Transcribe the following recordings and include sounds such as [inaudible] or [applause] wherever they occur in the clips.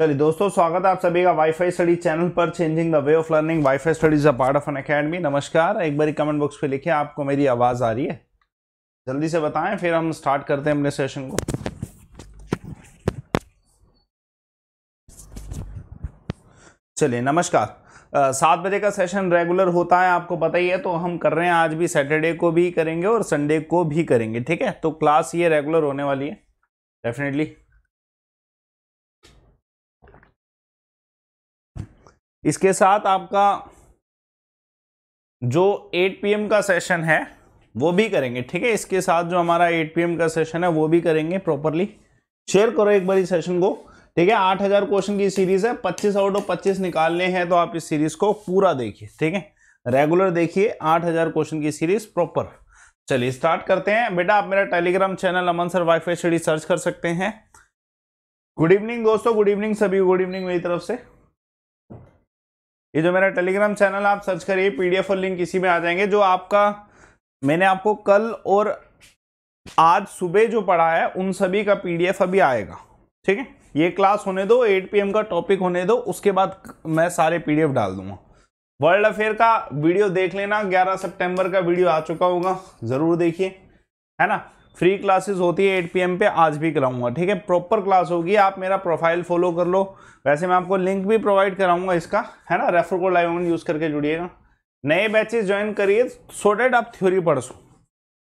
चलिए दोस्तों स्वागत है आप सभी का वाईफाई स्टडी चैनल पर changing the way of learning WiFi studies a part of an academy नमस्कार एक बार कमेंट बॉक्स पे लिखिए आपको मेरी आवाज़ आ रही है जल्दी से बताएं फिर हम स्टार्ट करते हैं अपने सेशन को चलिए नमस्कार सात बजे का सेशन रेगुलर होता है आपको पता ही है तो हम कर रहे हैं आज भी सैटरडे को भी करेंगे और संडे को भी करेंगे ठीक है तो क्लास ये रेगुलर होने वाली है डेफिनेटली इसके साथ आपका जो 8 पीएम का सेशन है वो भी करेंगे ठीक है इसके साथ जो हमारा 8 पीएम का सेशन है वो भी करेंगे प्रॉपरली शेयर करो एक बार इस सेशन को ठीक है आठ हजार क्वेश्चन की सीरीज है पच्चीस आउट ऑफ पच्चीस निकालने हैं तो आप इस सीरीज को पूरा देखिए ठीक है रेगुलर देखिए आठ हजार क्वेश्चन की सीरीज प्रॉपर चलिए स्टार्ट करते हैं बेटा आप मेरा Telegram channel Aman sir WiFi search कर सकते हैं गुड इवनिंग दोस्तों गुड इवनिंग सभी गुड इवनिंग मेरी तरफ से ये जो मेरा टेलीग्राम चैनल आप सर्च करिए पीडीएफ और लिंक इसी में आ जाएंगे जो आपका मैंने आपको कल और आज सुबह जो पढ़ा है उन सभी का पीडीएफ अभी आएगा ठीक है ये क्लास होने दो 8 पीएम का टॉपिक होने दो उसके बाद मैं सारे पीडीएफ डाल दूंगा वर्ल्ड अफेयर का वीडियो देख लेना 11 सितंबर का वीडियो आ चुका होगा ज़रूर देखिए है ना फ्री क्लासेस होती है 8 पी पे आज भी कराऊंगा ठीक है प्रॉपर क्लास होगी आप मेरा प्रोफाइल फॉलो कर लो वैसे मैं आपको लिंक भी प्रोवाइड कराऊंगा इसका है ना रेफर कोड लाइव यूज़ करके जुड़िएगा नए बैचेज ज्वाइन करिए सो डेट आप थ्योरी पढ़ सो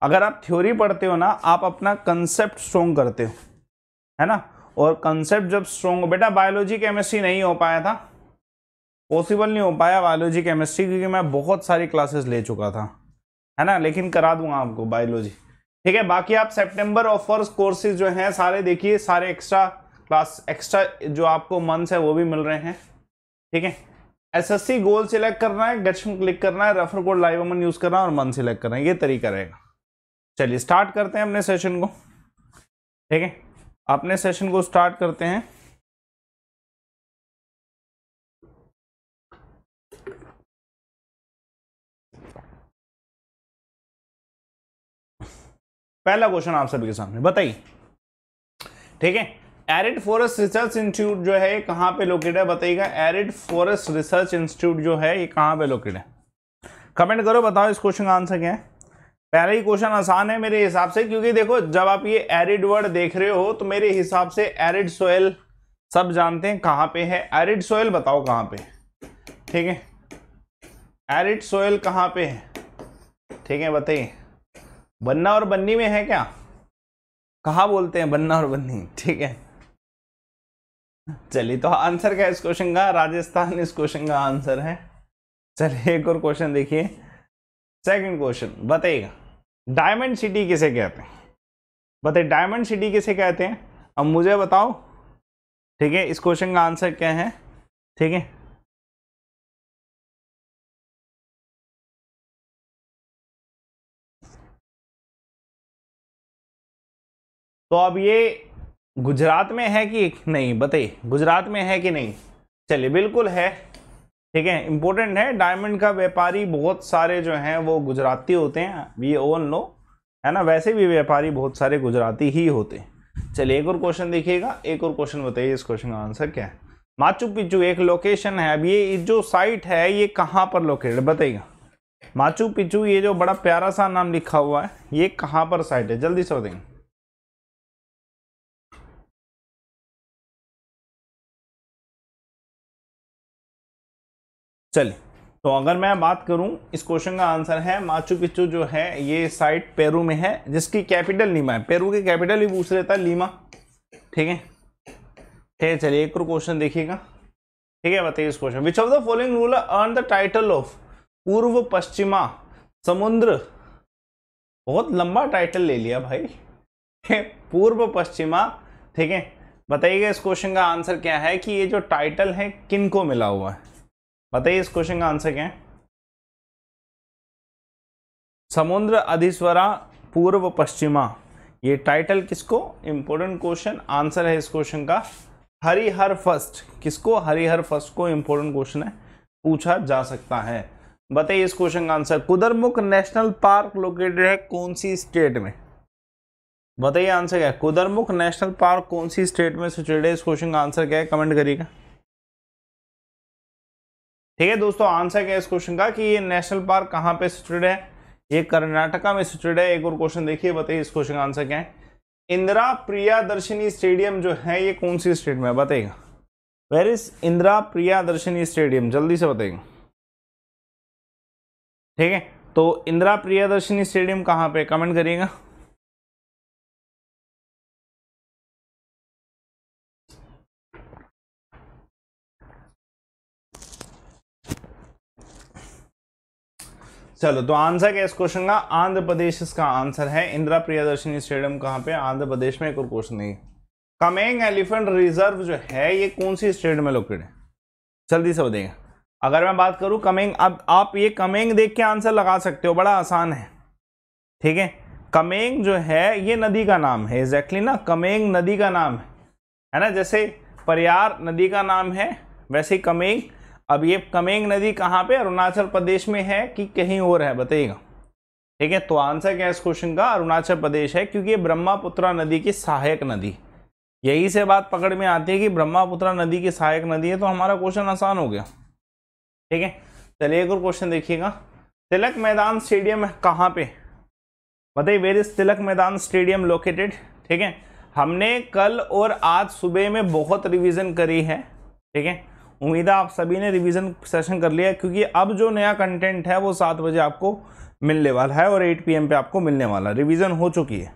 अगर आप थ्योरी पढ़ते हो ना आप अपना कंसेप्ट स्ट्रोंग करते हो है ना और कंसेप्ट जब स्ट्रोंग हो बेटा बायोलॉजी केमिस्ट्री नहीं हो पाया था पॉसिबल नहीं हो पाया बायोलॉजी केमिस्ट्री क्योंकि मैं बहुत सारी क्लासेस ले चुका था है ना लेकिन करा दूंगा आपको बायोलॉजी ठीक है बाकी आप सेप्टेम्बर ऑफर्स कोर्सेज जो हैं सारे देखिए सारे एक्स्ट्रा क्लास एक्स्ट्रा जो आपको मंथ्स है वो भी मिल रहे हैं ठीक है एसएससी गोल सिलेक्ट करना है में क्लिक करना है refer code live Aman use करना है और मन सिलेक्ट करना है ये तरीका रहेगा चलिए स्टार्ट करते हैं अपने सेशन को ठीक है अपने सेशन को स्टार्ट करते हैं पहला क्वेश्चन आप सभी के सामने बताइए ठीक है एरिड फॉरेस्ट रिसर्च इंस्टीट्यूट जो है कहां पे लोकेट है बताइएगा एरिड फॉरेस्ट रिसर्च इंस्टीट्यूट जो है ये कहां पे लोकेट है कमेंट करो बताओ इस क्वेश्चन का आंसर क्या है पहला ही क्वेश्चन आसान है मेरे हिसाब से क्योंकि देखो जब आप ये एरिड वर्ड देख रहे हो तो मेरे हिसाब से एरिड सोयल सब जानते हैं कहां पे है एरिड सोयल बताओ कहां पे ठीक है एरिड सोयल कहां पे है ठीक है बताइए बन्ना और बन्नी में है क्या कहा बोलते हैं बन्ना और बन्नी ठीक है चलिए तो आंसर क्या इस क्वेश्चन का राजस्थान इस क्वेश्चन का आंसर है चलिए एक और क्वेश्चन देखिए सेकंड क्वेश्चन बताइएगा डायमंड सिटी किसे कहते हैं बताइए डायमंड सिटी किसे कहते हैं अब मुझे बताओ ठीक है इस क्वेश्चन का आंसर क्या है ठीक है तो अब ये गुजरात में है कि नहीं बताइए गुजरात में है कि नहीं चलिए बिल्कुल है ठीक है इम्पोर्टेंट है डायमंड का व्यापारी बहुत सारे जो हैं वो गुजराती होते हैं वी ओन नो है ना वैसे भी व्यापारी बहुत सारे गुजराती ही होते चलिए एक और क्वेश्चन देखिएगा एक और क्वेश्चन बताइए इस क्वेश्चन का आंसर क्या है माचू पिचू एक लोकेशन है अब ये जो साइट है ये कहाँ पर लोकेटेड बताइएगा माचू पिचू ये जो बड़ा प्यारा सा नाम लिखा हुआ है ये कहाँ पर साइट है जल्दी से बताएंगे चलिए तो अगर मैं बात करूं इस क्वेश्चन का आंसर है माचू पिचू जो है ये साइट पेरू में है जिसकी कैपिटल लीमा है पेरू की कैपिटल भी पूछ रहता है लीमा ठीक है ठीक है चलिए एक और क्वेश्चन देखिएगा ठीक है बताइए इस question which of the following ruler earn the title of पूर्व पश्चिमा समुद्र बहुत लंबा टाइटल ले लिया भाई पूर्व पश्चिमा ठीक है बताइएगा इस क्वेश्चन का आंसर क्या है कि ये जो टाइटल है किनको मिला हुआ है बताइए इस क्वेश्चन का आंसर क्या है समुद्र अधिस्वरा पूर्व पश्चिमा ये टाइटल किसको इंपोर्टेंट क्वेश्चन आंसर है इस क्वेश्चन का हरिहर फर्स्ट किसको हरिहर फर्स्ट को इंपोर्टेंट क्वेश्चन है पूछा जा सकता है बताइए इस क्वेश्चन का answer Kudremukh national park located है कौन सी स्टेट में बताइए आंसर क्या है कुदरमुख नेशनल पार्क कौन सी स्टेट में सिचुएटेड है इस क्वेश्चन का आंसर क्या है कमेंट करिएगा ठीक है दोस्तों आंसर क्या है इस क्वेश्चन का कि ये नेशनल पार्क कहाँ पे सिचुएटेड है ये कर्नाटका में सिचुएटेड है एक और क्वेश्चन देखिए बताइए इस क्वेश्चन का आंसर क्या है इंदिरा प्रिया दर्शनी स्टेडियम जो है ये कौन सी स्टेट में बताएगा वेर इज इंदिरा प्रिया दर्शनी स्टेडियम जल्दी से बताएगा ठीक है तो इंदिरा प्रिया दर्शनी स्टेडियम कहाँ पे कमेंट करिएगा चलो तो आंसर क्या इस क्वेश्चन का आंध्र प्रदेश इसका आंसर है इंदिरा प्रियादर्शनी स्टेडियम कहाँ पे आंध्र प्रदेश में एक और क्वेश्चन है कमेंग एलिफेंट रिजर्व जो है ये कौन सी स्टेट में लोकेट है जल्दी से बताइए अगर मैं बात करूँ कमेंग अब आप ये कमेंग देख के आंसर लगा सकते हो बड़ा आसान है ठीक है कमेंग जो है ये नदी का नाम है एग्जैक्टली exactly ना कमेंग नदी का नाम है है ना जैसे परियार नदी का नाम है वैसे कमेंग अब ये कमेंग नदी कहाँ पे अरुणाचल प्रदेश में है कि कहीं और है बताइएगा ठीक है तो आंसर क्या है इस क्वेश्चन का अरुणाचल प्रदेश है क्योंकि ये ब्रह्मापुत्रा नदी की सहायक नदी यही से बात पकड़ में आती है कि ब्रह्मापुत्रा नदी की सहायक नदी है तो हमारा क्वेश्चन आसान हो गया ठीक है चलिए एक और क्वेश्चन देखिएगा तिलक मैदान स्टेडियम कहाँ पे बताइए वेर इज तिलक मैदान स्टेडियम लोकेटेड ठीक है हमने कल और आज सुबह में बहुत रिविजन करी है ठीक है उम्मीद है आप सभी ने रिवीजन सेशन कर लिया क्योंकि अब जो नया कंटेंट है वो सात बजे आपको मिलने वाला है और एट पी पे आपको मिलने वाला है रिविजन हो चुकी है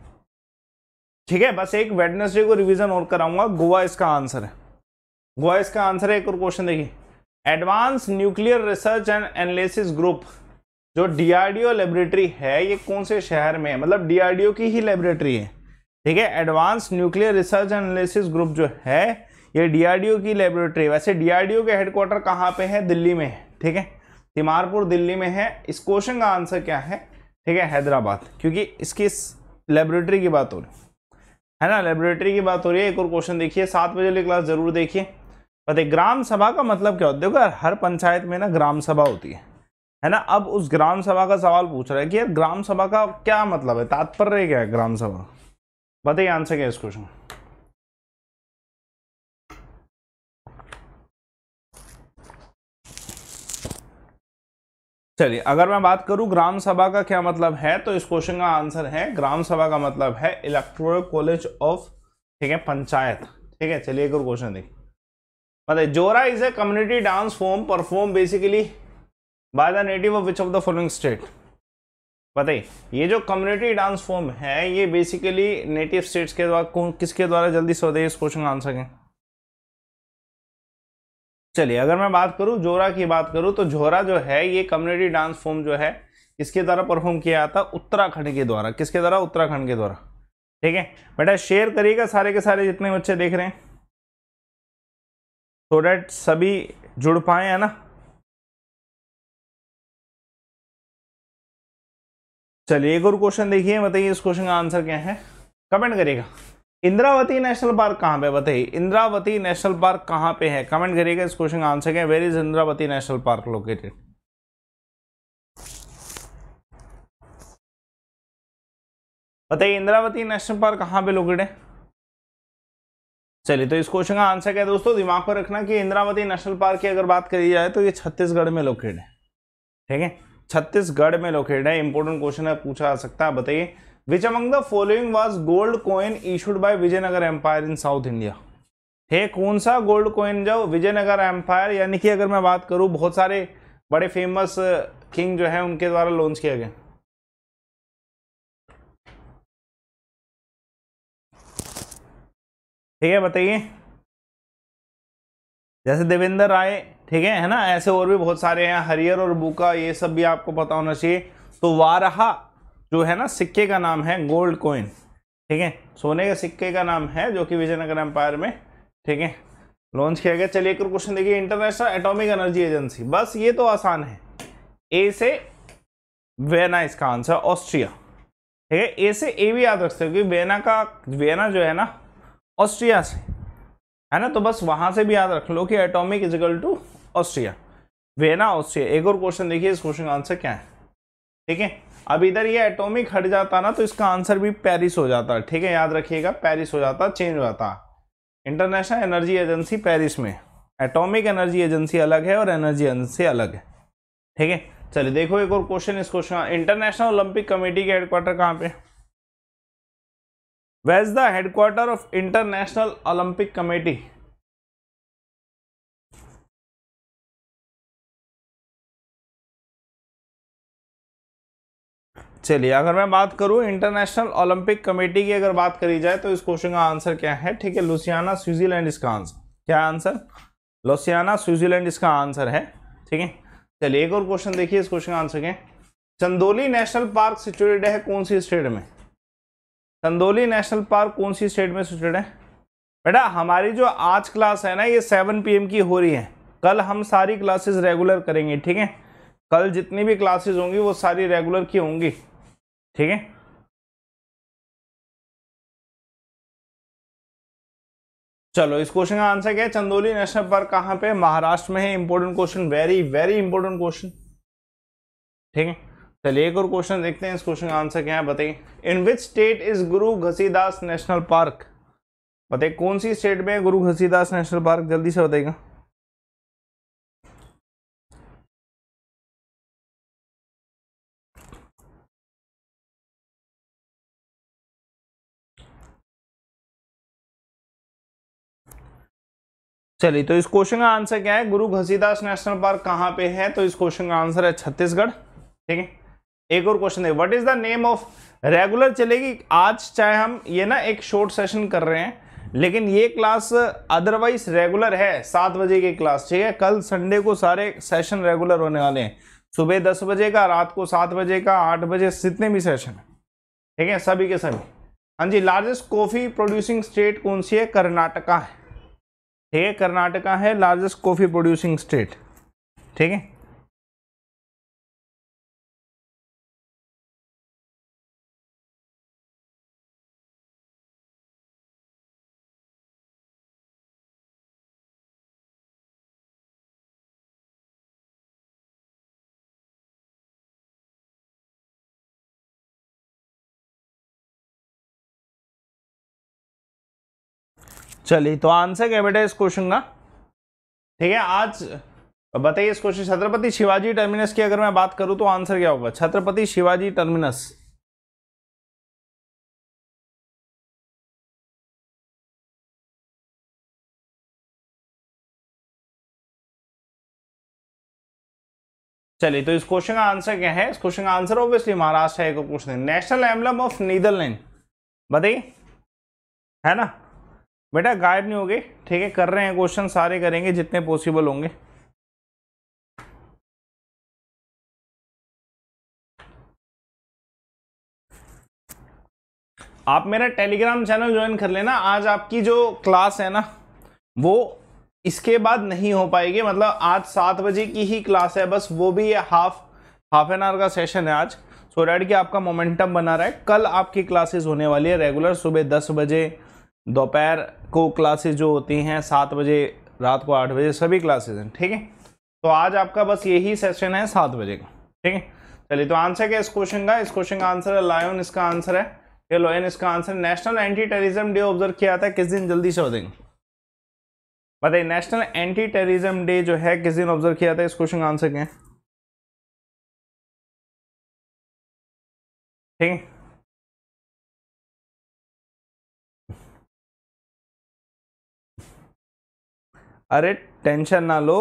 ठीक है बस एक वेडनेसडे को रिविजन और कराऊंगा गोवा इसका आंसर है गोवा इसका आंसर है एक और क्वेश्चन देखिए advance nuclear research and analysis group जो डीआरडीओ लेबोरेटरी है ये कौन से शहर में है मतलब डीआरडीओ की ही लेबोरेटरी है ठीक है advance nuclear research and analysis group जो है ये डीआरडीओ की लेबोरेटरी वैसे डीआरडीओ के हेडक्वार्टर कहाँ पे है दिल्ली में है ठीक है तिमारपुर दिल्ली में है इस क्वेश्चन का आंसर क्या है ठीक है हैदराबाद क्योंकि इसकी इस लेबोरेटरी की बात हो रही है ना लेबोरेटरी की बात हो रही है एक और क्वेश्चन देखिए सात बजे वाली क्लास जरूर देखिए पता ग्राम सभा का मतलब क्या होता है हर पंचायत में ना ग्राम सभा होती है है ना अब उस ग्राम सभा का सवाल पूछ रहा है कि यार ग्राम सभा का क्या मतलब है तात्पर्य क्या है ग्राम सभा बताइए आंसर क्या है इस क्वेश्चन चलिए अगर मैं बात करूं ग्राम सभा का क्या मतलब है तो इस क्वेश्चन का आंसर है ग्राम सभा का मतलब है इलेक्ट्रोल कॉलेज ऑफ ठीक है पंचायत ठीक है चलिए एक और क्वेश्चन देखिए मतलब Jhora is a community dance form perform basically by the native of which of the following state बताइए ये जो कम्युनिटी डांस फॉर्म है ये बेसिकली नेटिव स्टेट्स के द्वारा किसके द्वारा जल्दी सोते इस क्वेश्चन का आंसर है चलिए अगर मैं बात करूं जोरा की बात करूं तो जोरा जो है ये कम्युनिटी डांस फॉर्म जो है किसके द्वारा परफॉर्म किया जाता उत्तराखंड के द्वारा किसके द्वारा उत्तराखंड के द्वारा ठीक है बेटा शेयर करिएगा सारे के सारे जितने बच्चे देख रहे हैं सो डैट सभी जुड़ पाए है ना चलिए एक और क्वेश्चन देखिए बताइए इस क्वेश्चन का आंसर क्या है कमेंट करिएगा इंद्रावती नेशनल पार्क कहाँ पे बताइए इंद्रावती नेशनल पार्क कहाँ पे है कमेंट करिएगा इस क्वेश्चन का आंसर क्या where is Indravati national park located बताइए इंद्रावती नेशनल पार्क कहाँ पे लोकेटेड है चलिए तो इस क्वेश्चन का आंसर क्या है दोस्तों दिमाग पर रखना कि इंद्रावती नेशनल पार्क की अगर बात करी जाए तो ये छत्तीसगढ़ में लोकेटेड है ठीक है छत्तीसगढ़ में लोकेटेड है इंपोर्टेंट क्वेश्चन है पूछा जा सकता है बताइए which among the following was gold coin issued by Vijayanagara empire in south India है कौन सा गोल्ड कॉइन जो विजयनगर एम्पायर यानी कि अगर मैं बात करूं बहुत सारे बड़े फेमस किंग जो है उनके द्वारा लॉन्च किया गया ठीक है बताइए जैसे देवेंद्र राय ठीक है है ना ऐसे और भी बहुत सारे हैं हरियर और बुका ये सब भी आपको पता होना चाहिए तो वारहा जो है ना सिक्के का नाम है गोल्ड कोइन ठीक है सोने के सिक्के का नाम है जो कि विजयनगर एम्पायर में ठीक है लॉन्च किया गया चलिए एक और क्वेश्चन देखिए इंटरनेशनल एटॉमिक एनर्जी एजेंसी बस ये तो आसान है ए से वेना इसका आंसर ऑस्ट्रिया ठीक है ए से ए भी याद रख सकते हो कि वेना का वेना जो है ना ऑस्ट्रिया से है ना तो बस वहां से भी याद रख लो कि atomic is equal to Austria Vienna Austria एक और क्वेश्चन देखिए इस क्वेश्चन का आंसर क्या है ठीक है अब इधर ये एटॉमिक हट जाता ना तो इसका आंसर भी पेरिस हो जाता ठीक है याद रखिएगा पेरिस हो जाता चेंज हो जाता इंटरनेशनल एनर्जी एजेंसी पेरिस में एटॉमिक एनर्जी एजेंसी अलग है और एनर्जी एजेंसी अलग है ठीक है चलिए देखो एक और क्वेश्चन इस क्वेश्चन इंटरनेशनल ओलंपिक कमेटी के हेडक्वार्टर कहाँ पे where's the headquarter of International Olympic Committee चलिए अगर मैं बात करूं इंटरनेशनल ओलंपिक कमेटी की अगर बात करी जाए तो इस क्वेश्चन का आंसर क्या है ठीक है लुसियाना स्विट्जरलैंड इसका आंसर क्या आंसर लुसियाना स्विट्जरलैंड इसका आंसर है ठीक है चलिए एक और क्वेश्चन देखिए इस क्वेश्चन का आंसर क्या चंदोली नेशनल पार्क सिचुएटेड है कौन सी स्टेट में चंदोली नेशनल पार्क कौन सी स्टेट में सिचुएटेड है बेटा हमारी जो आज क्लास है ना ये सेवन पी की हो रही है कल हम सारी क्लासेज रेगुलर करेंगे ठीक है कल जितनी भी क्लासेज होंगी वो सारी रेगुलर की होंगी ठीक है चलो इस क्वेश्चन का आंसर क्या है चंदोली नेशनल पार्क कहां पे महाराष्ट्र में है important question very very important question ठीक है चलिए एक और क्वेश्चन देखते हैं इस क्वेश्चन का आंसर क्या है बताइए इन विच स्टेट इज गुरु घसीदास नेशनल पार्क बताइए कौन सी स्टेट में गुरु घसीदास नेशनल पार्क जल्दी से बताइएगा चलिए तो इस क्वेश्चन का आंसर क्या है गुरु घसीदास नेशनल पार्क कहाँ पे है तो इस क्वेश्चन का आंसर है छत्तीसगढ़ ठीक है एक और क्वेश्चन है what is the name of regular चलेगी आज चाहे हम ये ना एक शॉर्ट सेशन कर रहे हैं लेकिन ये क्लास अदरवाइज रेगुलर है सात बजे की क्लास ठीक है कल संडे को सारे सेशन रेगुलर होने वाले हैं सुबह दस बजे का रात को सात बजे का आठ बजे जितने भी सेशन है ठीक है सभी के सभी हाँ जी लार्जेस्ट कॉफ़ी प्रोड्यूसिंग स्टेट कौन सी है कर्नाटका है ठीक है कर्नाटका है लार्जेस्ट कॉफ़ी प्रोड्यूसिंग स्टेट ठीक है चलिए तो आंसर क्या बेटा इस क्वेश्चन का ठीक है आज बताइए इस क्वेश्चन छत्रपति शिवाजी टर्मिनस की अगर मैं बात करूं तो आंसर क्या होगा छत्रपति शिवाजी टर्मिनस चलिए तो इस क्वेश्चन का आंसर क्या है इस क्वेश्चन का आंसर ऑब्वियसली महाराष्ट्र है question national emblem of Netherland बताइए है ना बेटा गायब नहीं हो गए ठीक है कर रहे हैं क्वेश्चन सारे करेंगे जितने पॉसिबल होंगे आप मेरा टेलीग्राम चैनल ज्वाइन कर लेना आज आपकी जो क्लास है ना वो इसके बाद नहीं हो पाएगी मतलब आज सात बजे की ही क्लास है बस वो भी ये हाफ हाफ एन आवर का सेशन है आज सो डैड कि आपका मोमेंटम बना रहा है कल आपकी क्लासेस होने वाली है रेगुलर सुबह दस बजे दोपहर को क्लासेस जो होती हैं सात बजे रात को आठ बजे सभी क्लासेस हैं ठीक है तो आज आपका बस यही सेशन है सात बजे का ठीक है चलिए तो आंसर क्या इस क्वेश्चन का इस क्वेश्चन का आंसर है लायोन इसका आंसर है ये लोयन इसका answer national anti terrorism day observe किया था किस दिन जल्दी से हो देंगे बताइए नेशनल एंटी टेररिज्म डे जो है किस दिन ऑब्जर्व किया था इस क्वेश्चन का आंसर क्या है ठीक है अरे टेंशन ना लो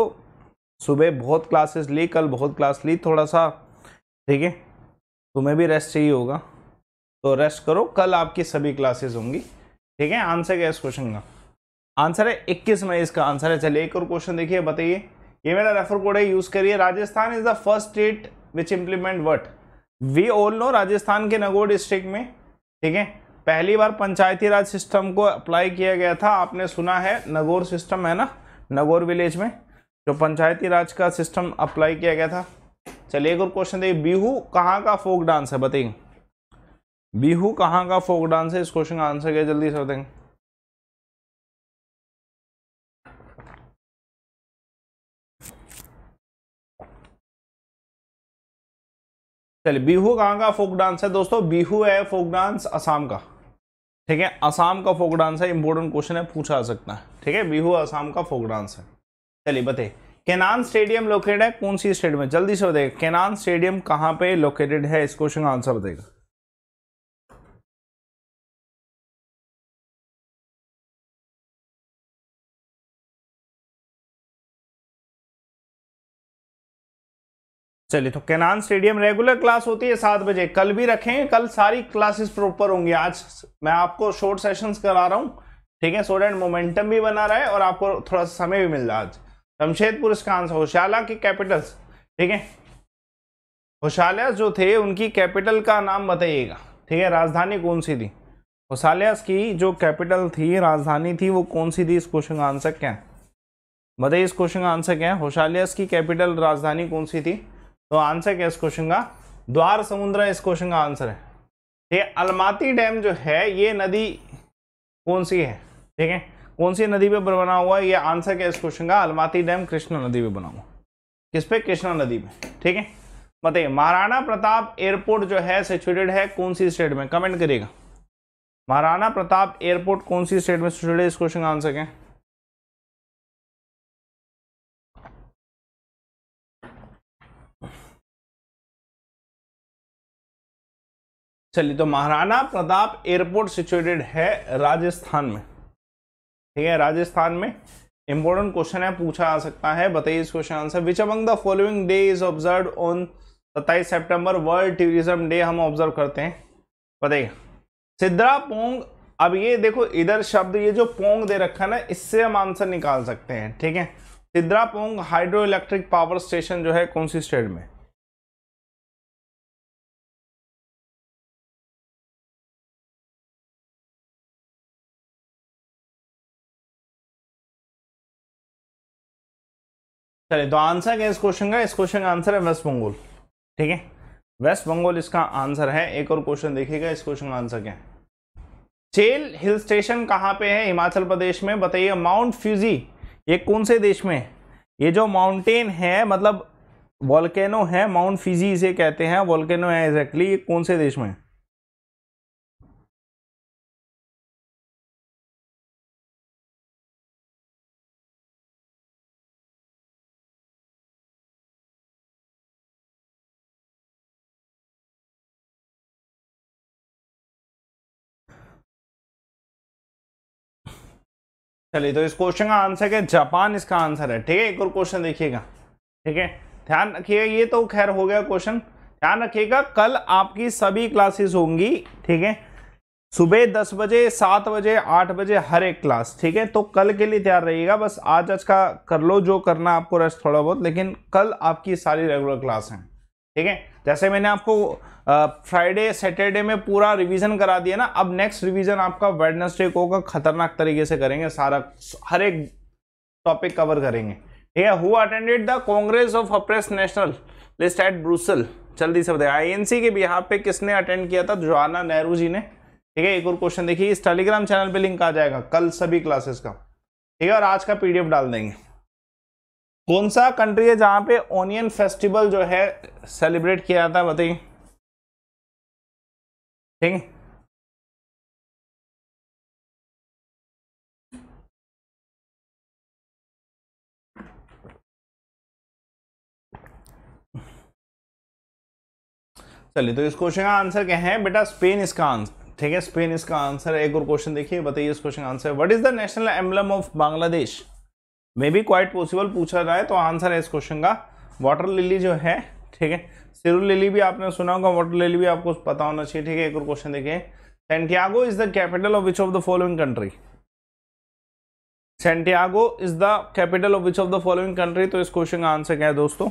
सुबह बहुत क्लासेस ली कल बहुत क्लास ली थोड़ा सा ठीक है तुम्हें भी रेस्ट चाहिए होगा तो रेस्ट करो कल आपकी सभी क्लासेस होंगी ठीक है आंसर क्या इस क्वेश्चन का आंसर है इक्कीस मई इसका आंसर है चलिए एक और क्वेश्चन देखिए बताइए ये मेरा रेफर कोड है यूज़ करिए Rajasthan is the first state which implement what we all know Rajasthan के नगौर डिस्ट्रिक्ट में ठीक है पहली बार पंचायती राज सिस्टम को अप्लाई किया गया था आपने सुना है नगोर सिस्टम है ना नगौर विलेज में जो पंचायती राज का सिस्टम अप्लाई किया गया था चलिए एक और क्वेश्चन देखिए बिहू कहाँ का फोक डांस है बताइए बिहू कहाँ का फोक डांस है इस क्वेश्चन का आंसर क्या जल्दी से बताएंगे चलिए बिहू कहाँ का फोक डांस है दोस्तों बिहू है फोक डांस असम का ठीक है असम का फोक डांस है इंपॉर्टेंट क्वेश्चन है पूछा सकता है ठीक है बिहू असम का फोक डांस है चलिए बताइए केनान स्टेडियम लोकेटेड है कौन सी स्टेट में जल्दी से बताइए केनान स्टेडियम कहाँ पे लोकेटेड है इस क्वेश्चन का आंसर बताएगा चलिए तो कैनान स्टेडियम रेगुलर क्लास होती है सात बजे कल भी रखेंगे कल सारी क्लासेस प्रॉपर होंगी आज मैं आपको शॉर्ट सेशंस करा रहा हूँ ठीक है स्टूडेंट मोमेंटम भी बना रहा है और आपको थोड़ा सा समय भी मिल रहा है आज जमशेदपुर इसका आंसर होशाला की कैपिटल्स ठीक है होशालिया जो थे उनकी कैपिटल का नाम बताइएगा ठीक है राजधानी कौन सी थी होशालियास की जो कैपिटल थी राजधानी थी वो कौन सी थी इस क्वेश्चन का आंसर क्या है बताइए इस क्वेश्चन का आंसर क्या है होशालियास की कैपिटल राजधानी कौन सी थी तो आंसर क्या इस क्वेश्चन का द्वार समुद्र इस क्वेश्चन का आंसर है ठीक है अलमाती डैम जो है ये नदी कौन सी है ठीक है कौन सी नदी पे बना हुआ है ये आंसर क्या इस क्वेश्चन का अलमाती डैम कृष्णा नदी पे बना हुआ किस पे कृष्णा नदी पे ठीक है बताइए महाराणा प्रताप एयरपोर्ट जो है सिचुएटेड है कौन सी स्टेट में कमेंट करिएगा महाराणा प्रताप एयरपोर्ट कौन सी स्टेट में सिचुएटेड इस क्वेश्चन का आंसर क्या चलिए तो महाराणा प्रताप एयरपोर्ट सिचुएटेड है राजस्थान में ठीक है राजस्थान में इंपॉर्टेंट क्वेश्चन है पूछा आ सकता है बताइए इस question answer which among the following day is observe on सत्ताईस सेप्टेम्बर वर्ल्ड टूरिज्म डे हम ऑब्जर्व करते हैं बताइए सिद्धरा पोंग अब ये देखो इधर शब्द ये जो पोंग दे रखा है ना इससे हम आंसर निकाल सकते हैं ठीक है सिद्धरा Pong hydro electric power station जो है कौन सी स्टेट में चलिए तो आंसर क्या इस क्वेश्चन का इस क्वेश्चन का आंसर है वेस्ट बंगाल ठीक है वेस्ट बंगाल इसका आंसर है एक और क्वेश्चन देखिएगा इस क्वेश्चन का आंसर क्या है चेल हिल स्टेशन कहाँ पे है हिमाचल प्रदेश में बताइए माउंट फ्यूजी ये कौन से देश में ये जो माउंटेन है मतलब वॉल्केनो है माउंट फिजी इसे कहते हैं वॉल्केनो है एग्जैक्टली ये कौन से देश में है चलिए तो इस क्वेश्चन का आंसर क्या जापान इसका आंसर है ठीक है एक और क्वेश्चन देखिएगा ठीक है ध्यान रखिएगा ये तो खैर हो गया क्वेश्चन ध्यान रखिएगा कल आपकी सभी क्लासेस होंगी ठीक है सुबह दस बजे सात बजे आठ बजे हर एक क्लास ठीक है तो कल के लिए तैयार रहिएगा बस आज आज का कर लो जो करना आपको रेस्ट थोड़ा बहुत लेकिन कल आपकी सारी रेगुलर क्लास हैं ठीक है जैसे मैंने आपको फ्राइडे सैटरडे में पूरा रिवीजन करा दिया ना अब नेक्स्ट रिवीजन आपका वेडनेसडे को होगा खतरनाक तरीके से करेंगे सारा हर एक टॉपिक कवर करेंगे ठीक है who attended the congress of oppressed nationalities at Brussels जल्दी से बताए आईएनसी के बिहार पे किसने अटेंड किया था जवाहरलाल नेहरू जी ने ठीक है एक और क्वेश्चन देखिए इस टेलीग्राम चैनल पर लिंक आ जाएगा कल सभी क्लासेस का ठीक है और आज का पी डाल देंगे कौन सा कंट्री है जहाँ पे ओनियन फेस्टिवल जो है सेलिब्रेट किया जाता है बताइए ठीक है चलिए तो इस क्वेश्चन का आंसर क्या है बेटा स्पेन इसका आंसर ठीक है स्पेन इसका आंसर एक और क्वेश्चन देखिए बताइए इस क्वेश्चन का answer what is the national emblem of Bangladesh may be quite possible पूछा जाए तो आंसर है इस क्वेश्चन का वाटर लिली जो है ठीक है सिरू लिली भी आपने सुना होगा वाटर लिली भी आपको पता होना चाहिए ठीक है एक और क्वेश्चन देखिए Santiago is the capital of which of the following country Santiago is the capital of which of the following country तो इस क्वेश्चन का आंसर क्या है दोस्तों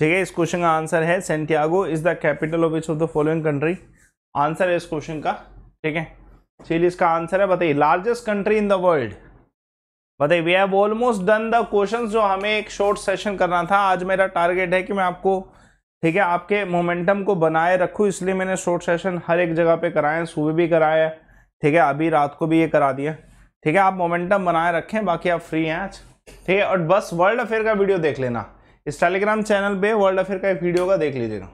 ठीक है इस क्वेश्चन का आंसर है Santiago is the capital of which of the following country answer है इस क्वेश्चन का ठीक है चलिए इसका आंसर है बताइए largest country in the world बताइए we have almost done the question जो हमें एक शॉर्ट सेशन करना था आज मेरा टारगेट है कि मैं आपको ठीक है आपके मोमेंटम को बनाए रखूँ इसलिए मैंने शॉर्ट सेशन हर एक जगह पे कराए हैं सुबह भी कराया है ठीक है अभी रात को भी ये करा दिया ठीक है आप मोमेंटम बनाए रखें बाकी आप फ्री हैं आज ठीक है और बस वर्ल्ड अफेयर का वीडियो देख लेना इस टेलीग्राम चैनल पे वर्ल्ड अफेयर का एक वीडियो का देख लीजिएगा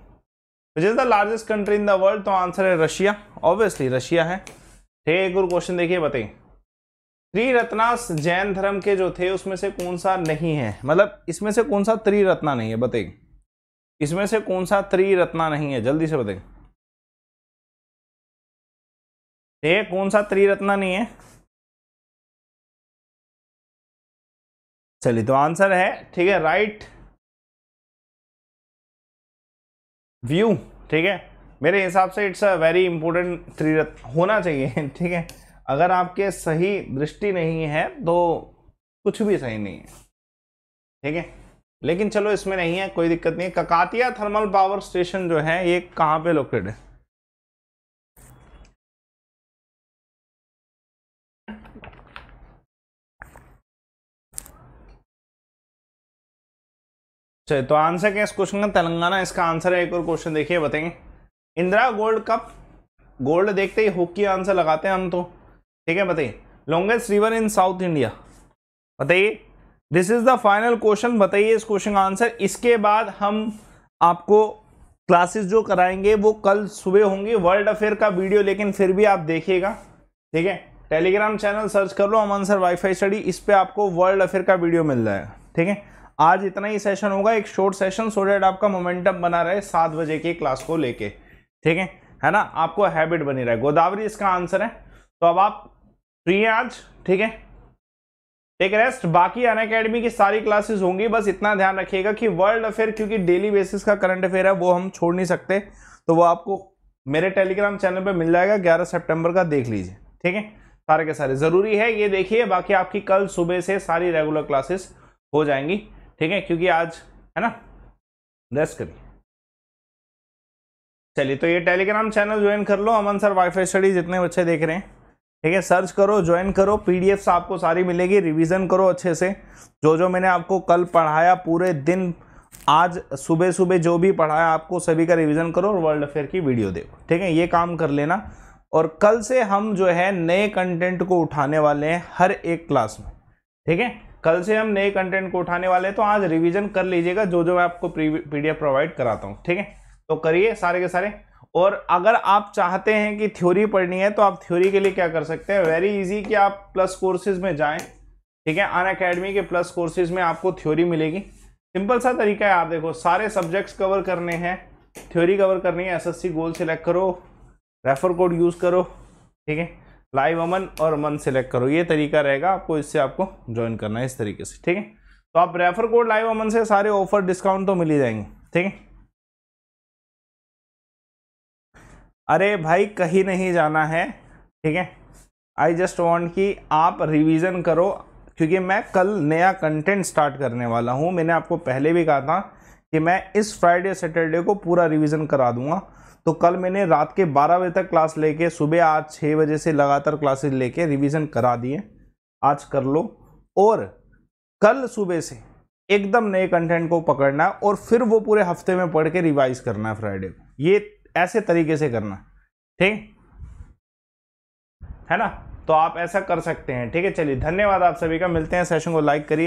which is the largest country in the world तो आंसर है रशिया ऑब्वियसली रशिया है ठीक है एक और क्वेश्चन देखिए बताइए त्रिरत्ना जैन धर्म के जो थे उसमें से कौन सा नहीं है मतलब इसमें से कौन सा त्रिरत्ना नहीं है बताइए इसमें से कौन सा त्रिरत्ना नहीं है जल्दी से बताएं ये कौन सा त्रिरत्ना नहीं है चलिए तो आंसर है ठीक है राइट व्यू ठीक है मेरे हिसाब से इट्स अ वेरी इंपॉर्टेंट त्रिरत्न होना चाहिए [laughs] ठीक है अगर आपके सही दृष्टि नहीं है तो कुछ भी सही नहीं है ठीक है लेकिन चलो इसमें नहीं है कोई दिक्कत नहीं है ककातिया थर्मल पावर स्टेशन जो है ये कहाँ पे लोकेटेड है चलिए अच्छा, तो आंसर क्या इस क्वेश्चन का तेलंगाना इसका आंसर है एक और क्वेश्चन देखिए बताएंगे इंदिरा गोल्ड कप गोल्ड देखते ही हॉकी आंसर लगाते हैं हम तो ठीक है बताइए longest river in south India बताइए this is the final question बताइए इस क्वेश्चन का आंसर इसके बाद हम आपको क्लासेस जो कराएंगे वो कल सुबह होंगी वर्ल्ड अफेयर का वीडियो लेकिन फिर भी आप देखिएगा ठीक है टेलीग्राम चैनल सर्च कर लो अमन सर वाईफाई स्टडी इस पर आपको वर्ल्ड अफेयर का वीडियो मिल जाएगा ठीक है आज इतना ही सेशन होगा एक शॉर्ट सेशन सो डेट आपका मोमेंटम बना रहे सात बजे की क्लास को लेके ठीक है है ना आपको हैबिट बनी रहे गोदावरी इसका आंसर है तो अब आप फ्री हैं आज ठीक है टेक रेस्ट बाकी अन अकेडमी की सारी क्लासेस होंगी बस इतना ध्यान रखिएगा कि वर्ल्ड अफेयर क्योंकि डेली बेसिस का करंट अफेयर है वो हम छोड़ नहीं सकते तो वो आपको मेरे टेलीग्राम चैनल पे मिल जाएगा 11 सितंबर का देख लीजिए ठीक है सारे के सारे ज़रूरी है ये देखिए बाकी आपकी कल सुबह से सारी रेगुलर क्लासेस हो जाएंगी ठीक है क्योंकि आज है ना रेस्ट करिए चलिए तो ये टेलीग्राम चैनल ज्वाइन कर लो अमन सर वाईफाई स्टडी जितने बच्चे देख रहे हैं ठीक है सर्च करो ज्वाइन करो पी आपको सारी मिलेगी रिविज़न करो अच्छे से जो जो मैंने आपको कल पढ़ाया पूरे दिन आज सुबह सुबह जो भी पढ़ाया आपको सभी का रिवीजन करो और वर्ल्ड अफेयर की वीडियो देखो ठीक है ये काम कर लेना और कल से हम जो है नए कंटेंट को उठाने वाले हैं हर एक क्लास में ठीक है कल से हम नए कंटेंट को उठाने वाले हैं तो आज रिवीजन कर लीजिएगा जो जो मैं आपको पीडीएफ प्रोवाइड कराता हूँ ठीक है तो करिए सारे के सारे और अगर आप चाहते हैं कि थ्योरी पढ़नी है तो आप थ्योरी के लिए क्या कर सकते हैं वेरी इजी कि आप प्लस कोर्सेज में जाएं ठीक है अन अकेडमी के प्लस कोर्सेज में आपको थ्योरी मिलेगी सिंपल सा तरीका है आप देखो सारे सब्जेक्ट्स कवर करने हैं थ्योरी कवर करनी है एसएससी गोल सिलेक्ट करो रेफर कोड यूज़ करो ठीक है लाइव अमन और अमन सिलेक्ट करो ये तरीका रहेगा आपको इससे आपको ज्वाइन करना है इस तरीके से ठीक है तो आप रेफर कोड लाइव अमन से सारे ऑफर डिस्काउंट तो मिल ही जाएंगे ठीक है अरे भाई कहीं नहीं जाना है ठीक है आई जस्ट वॉन्ट कि आप रिविज़न करो क्योंकि मैं कल नया कंटेंट स्टार्ट करने वाला हूँ मैंने आपको पहले भी कहा था कि मैं इस फ्राइडे सैटरडे को पूरा रिवीजन करा दूंगा तो कल मैंने रात के 12 बजे तक क्लास लेके सुबह आज 6 बजे से लगातार क्लासेस लेके रिवीजन करा दिए आज कर लो और कल सुबह से एकदम नए कंटेंट को पकड़ना है और फिर वो पूरे हफ्ते में पढ़ के रिवाइज करना है फ्राइडे को ये ऐसे तरीके से करना ठीक है ना तो आप ऐसा कर सकते हैं ठीक है चलिए धन्यवाद आप सभी का मिलते हैं सेशन को लाइक करिए